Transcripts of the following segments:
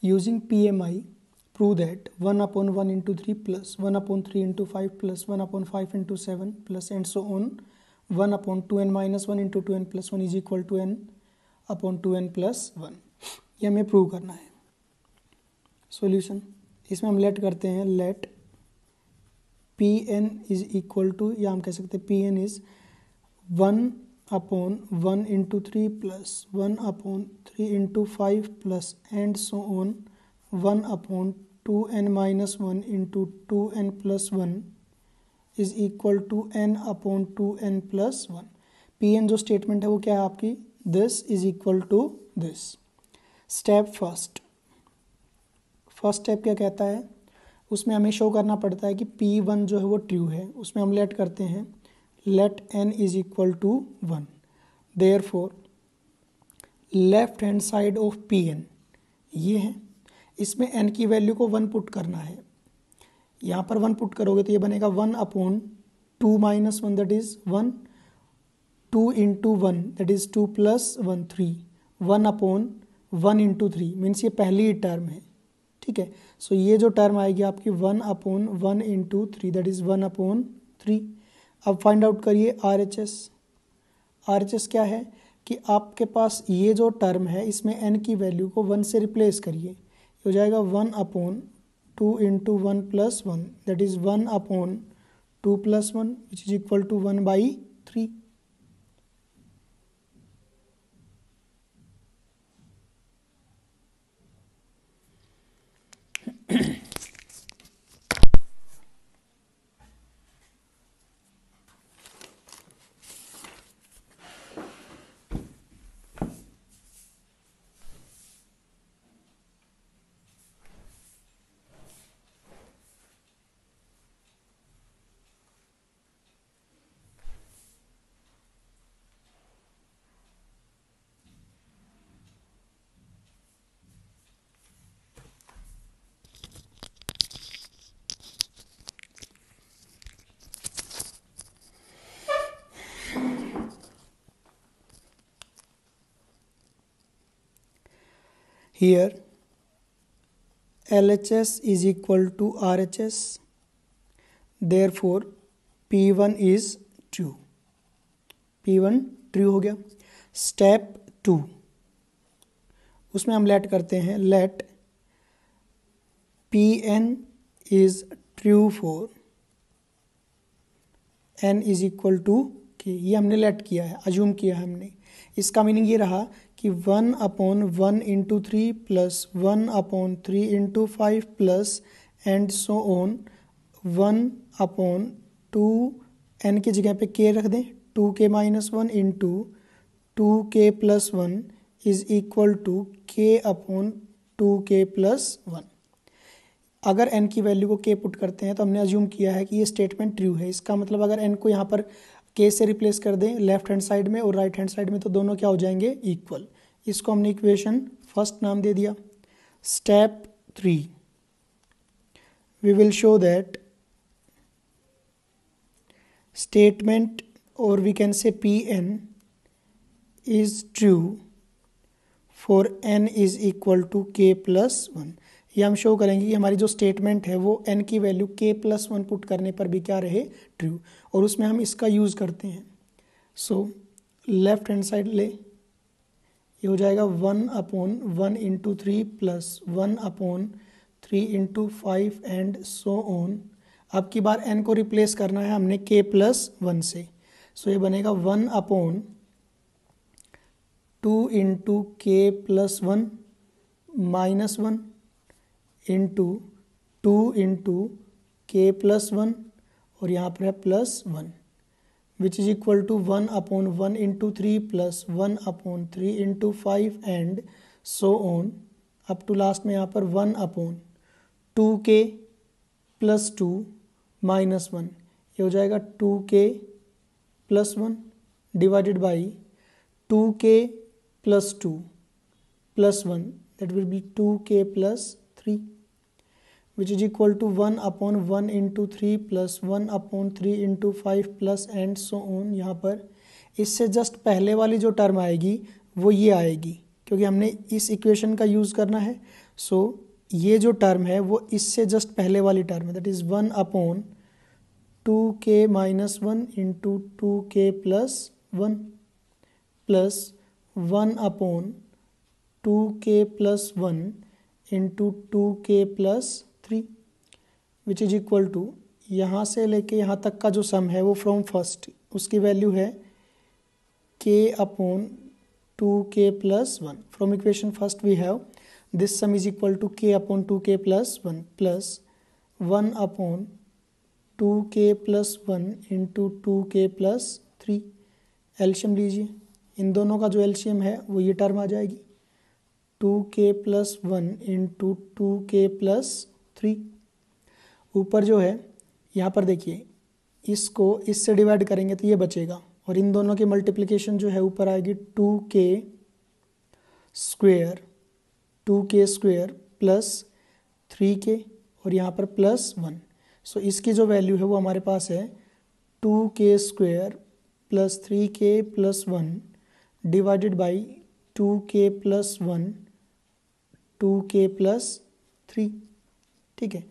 using PMI prove that 1 upon 1 into 3 plus 1 upon 3 into 5 plus 1 upon 5 into 7 plus and so on 1 upon 2n minus 1 into 2n plus 1 is equal to n upon 2n plus 1 ये हमें prove करना है solution इसमें हम let करते हैं let P N is equal to या हम कह सकते हैं P N is one upon one into three plus one upon three into five plus and so on one upon two N minus one into two N plus one is equal to N upon two N plus one P N जो statement है वो क्या है आपकी this is equal to this step first first step क्या कहता है उसमें हमें शो करना पड़ता है कि पी वन जो है वो ट्रू है उसमें हम लेट करते हैं let n is equal to 1 therefore left hand side of P N ये है इसमें एन की वैल्यू को वन पुट करना है यहाँ पर वन पुट करोगे तो ये बनेगा one upon two minus one that is one two into one that is two plus one three one upon one into three means ये पहली ही टर्म है ठीक है सो so ये जो टर्म आएगी आपकी one upon one into three that is one upon three अब फाइंड आउट करिए R H S R H S क्या है कि आपके पास ये जो टर्म है इसमें एन की वैल्यू को वन से रिप्लेस करिए हो जाएगा one upon two into one plus one that is one upon two plus one which is equal to one by three here LHS is equal to RHS therefore P1 is true P1 true हो गया step to उसमें हम let करते हैं let P N is true for N is equal to कि ये हमने late किया है अज्यूम किया है हमने इसका मीनिंग ये रहा कि one upon one into three plus one upon three into five plus and so on one upon two N की जगह पे के रख दें टू के माइनस वन इंटू टू के plus one is equal to के अपॉन टू के plus one अगर एन की वैल्यू को के पुट करते हैं तो हमने अज्यूम किया है कि ये स्टेटमेंट ट्रू है इसका मतलब अगर एन को यहाँ पर के से रिप्लेस कर दें लेफ्ट हैंड साइड में और राइट हैंड साइड में तो दोनों क्या हो जाएंगे इक्वल इसको हमने इक्वेशन फर्स्ट नाम दे दिया step three we will show that statement और we can say P N is true for N is equal to के प्लस वन या हम शो करेंगे कि हमारी जो स्टेटमेंट है वो एन की वैल्यू के प्लस वन पुट करने पर भी क्या रहे ट्रू और उसमें हम इसका यूज़ करते हैं सो लेफ्ट हैंड साइड ले ये हो जाएगा one upon one into three plus one upon three into five and so on अब की बार एन को रिप्लेस करना है हमने के प्लस वन से सो so, ये बनेगा one upon two into k plus one minus one into two into k plus one और यहाँ पर है plus one which is equal to one upon one into three plus one upon three into five and so on up to last में यहाँ पर one upon two के plus two minus one ये हो जाएगा टू के plus one divided by two के plus two plus one that will be two के plus three which is equal to one upon one into three plus one upon three into five plus and so on यहाँ पर इससे just पहले वाली जो term आएगी वो ये आएगी क्योंकि हमने इस इक्वेशन का यूज़ करना है सो so, ये जो टर्म है वो इससे जस्ट पहले वाली टर्म है that is one upon two के माइनस वन इंटू टू के plus one plus one upon two के प्लस वन इंटू टू के plus which is equal to यहाँ से लेके यहाँ तक का जो सम है वो फ्रॉम फर्स्ट उसकी वैल्यू है के अपॉन टू के plus one from equation first we have this sum is equal to के अपॉन टू के plus one plus one upon two के प्लस वन इंटू टू के प्लस थ्री एल्शियम लीजिए इन दोनों का जो एल्शियम है वो ये टर्म आ जाएगी टू के प्लस वन इंटू टू के प्लस थ्री ऊपर जो है यहाँ पर देखिए इसको इससे डिवाइड करेंगे तो ये बचेगा और इन दोनों की मल्टीप्लिकेशन जो है ऊपर आएगी two k square two k square plus three k और यहाँ पर प्लस वन सो इसकी जो वैल्यू है वो हमारे पास है two k square plus three k plus one divided by two के प्लस वन टू के प्लस थ्री ठीक है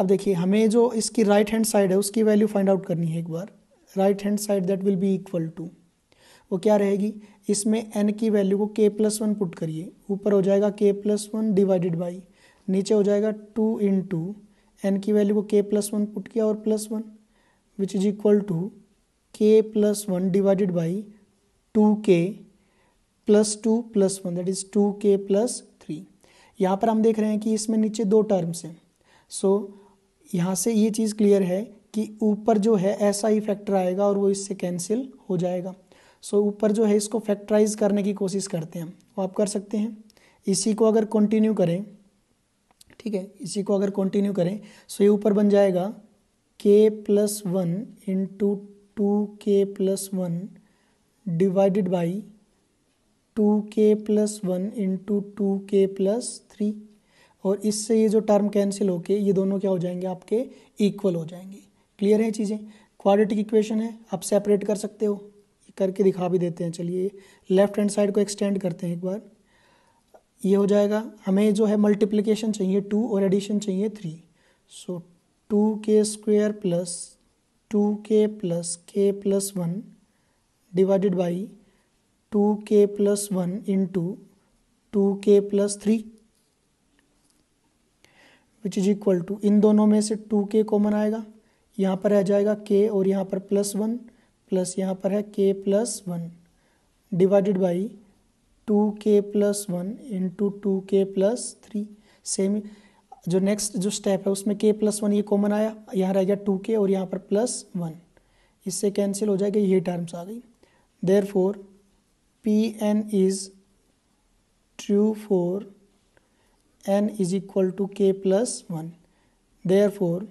अब देखिए हमें जो इसकी राइट हैंड साइड है उसकी वैल्यू फाइंड आउट करनी है एक बार right hand side that will be equal to वो क्या रहेगी इसमें एन की वैल्यू को के प्लस वन पुट करिए ऊपर हो जाएगा k plus one divided by नीचे हो जाएगा टू इन टू एन की वैल्यू को के प्लस वन पुट किया और plus one which is equal to के plus one divided by two के plus two plus one that is two के प्लस थ्री यहाँ पर हम देख रहे हैं कि इसमें नीचे दो टर्म्स हैं सो so, यहाँ से ये चीज़ क्लियर है कि ऊपर जो है ऐसा ही फैक्टर आएगा और वो इससे कैंसिल हो जाएगा सो so, ऊपर जो है इसको फैक्टराइज करने की कोशिश करते हैं वो आप कर सकते हैं इसी को अगर कंटिन्यू करें ठीक है इसी को अगर कंटिन्यू करें सो so ये ऊपर बन जाएगा k plus one into two के plus one divided by two के प्लस वन इंटू टू के प्लस थ्री और इससे ये जो टर्म कैंसिल होके ये दोनों क्या हो जाएंगे आपके इक्वल हो जाएंगे क्लियर है चीज़ें क्वाड्रेटिक इक्वेशन है आप सेपरेट कर सकते हो करके दिखा भी देते हैं चलिए लेफ्ट हैंड साइड को एक्सटेंड करते हैं एक बार ये हो जाएगा हमें जो है मल्टीप्लिकेशन चाहिए टू और एडिशन चाहिए three so two k square plus two के plus k plus one divided by two के plus one into two के plus three which is equal to इन दोनों में से टू के कॉमन आएगा यहाँ पर रह जाएगा के और यहाँ पर प्लस वन प्लस यहाँ पर है k plus one divided by two के प्लस वन इंटू टू के प्लस थ्री सेम जो नेक्स्ट जो स्टेप है उसमें के प्लस वन ये कॉमन आया यहाँ रह गया टू के और यहाँ पर प्लस वन इससे कैंसिल हो जाएगा ये टर्म्स आ गई therefore P n is true for n is equal to k plus 1. Therefore,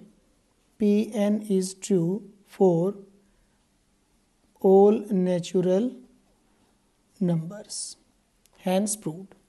Pn is true for all natural numbers. Hence proved.